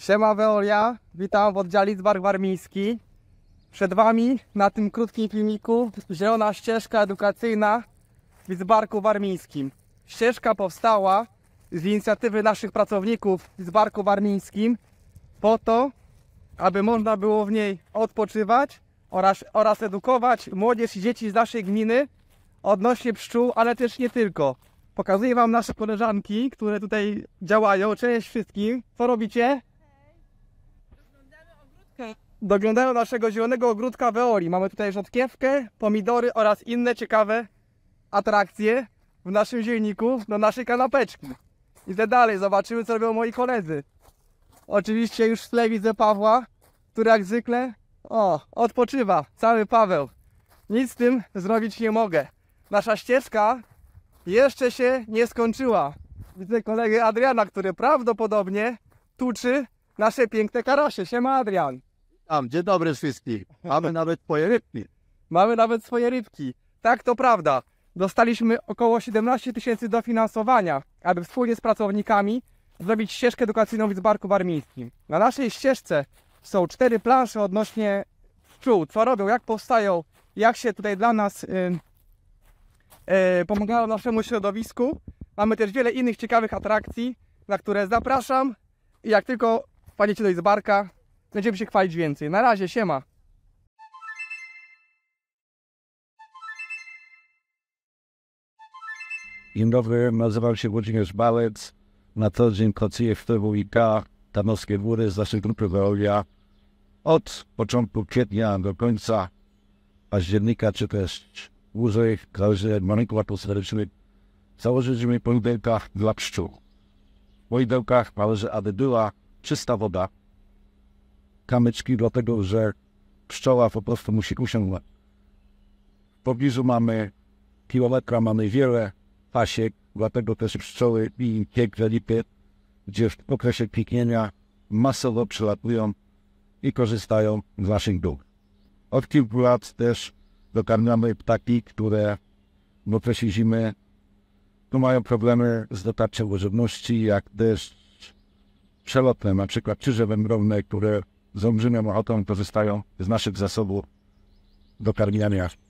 Siema Veolia, witam w oddziale Zbark Warmiński. Przed Wami na tym krótkim filmiku zielona ścieżka edukacyjna w Zbarku Warmińskim. Ścieżka powstała z inicjatywy naszych pracowników w Zbarku Warmińskim po to, aby można było w niej odpoczywać oraz, oraz edukować młodzież i dzieci z naszej gminy odnośnie pszczół, ale też nie tylko. Pokazuję Wam nasze koleżanki, które tutaj działają. Cześć wszystkim. Co robicie? Doglądają naszego zielonego ogródka Weoli. Mamy tutaj rzodkiewkę, pomidory oraz inne ciekawe atrakcje w naszym zielniku do naszej kanapeczki. Idę dalej, zobaczymy co robią moi koledzy. Oczywiście już w tle widzę Pawła, który jak zwykle, o, odpoczywa, cały Paweł. Nic z tym zrobić nie mogę. Nasza ścieżka jeszcze się nie skończyła. Widzę kolegę Adriana, który prawdopodobnie tuczy nasze piękne karosie. Siema Adrian. Tam, dzień dobry wszystkim. Mamy nawet swoje rybki. Mamy nawet swoje rybki. Tak, to prawda. Dostaliśmy około 17 tysięcy dofinansowania, aby wspólnie z pracownikami zrobić ścieżkę edukacyjną w Izbarku Barmińskim. Na naszej ścieżce są cztery plansze odnośnie pszczół, co robią, jak powstają, jak się tutaj dla nas yy, yy, pomagają naszemu środowisku. Mamy też wiele innych ciekawych atrakcji, na które zapraszam. I jak tylko wpadniecie do Izbarka, no, Będziemy się chwalić więcej. Na razie, siema. Dzień dobry, nazywam się Włodzimierz Balec. Na co dzień pracuję w TWIK tamowskie Góry z naszej grupy Veolia. Od początku kwietnia do końca października, czy też dłużej, zależy manekł atmosferyczny, założyliśmy poidełka dla pszczół. W poidełkach należy, aby była czysta woda, kamyczki, dlatego że pszczoła po prostu musi usiąść. W pobliżu mamy kilometra, mamy wiele pasiek, dlatego też pszczoły i piękne lipy, gdzie w okresie piknienia masowo przylatują i korzystają z naszych dół. Od kilku lat też dokarmiamy ptaki, które w okresie zimy tu mają problemy z dotarciem żywności, jak też przelotne, na przykład czyże wędrowne, które z olbrzymią ochotą korzystają z naszych zasobów do karmienia.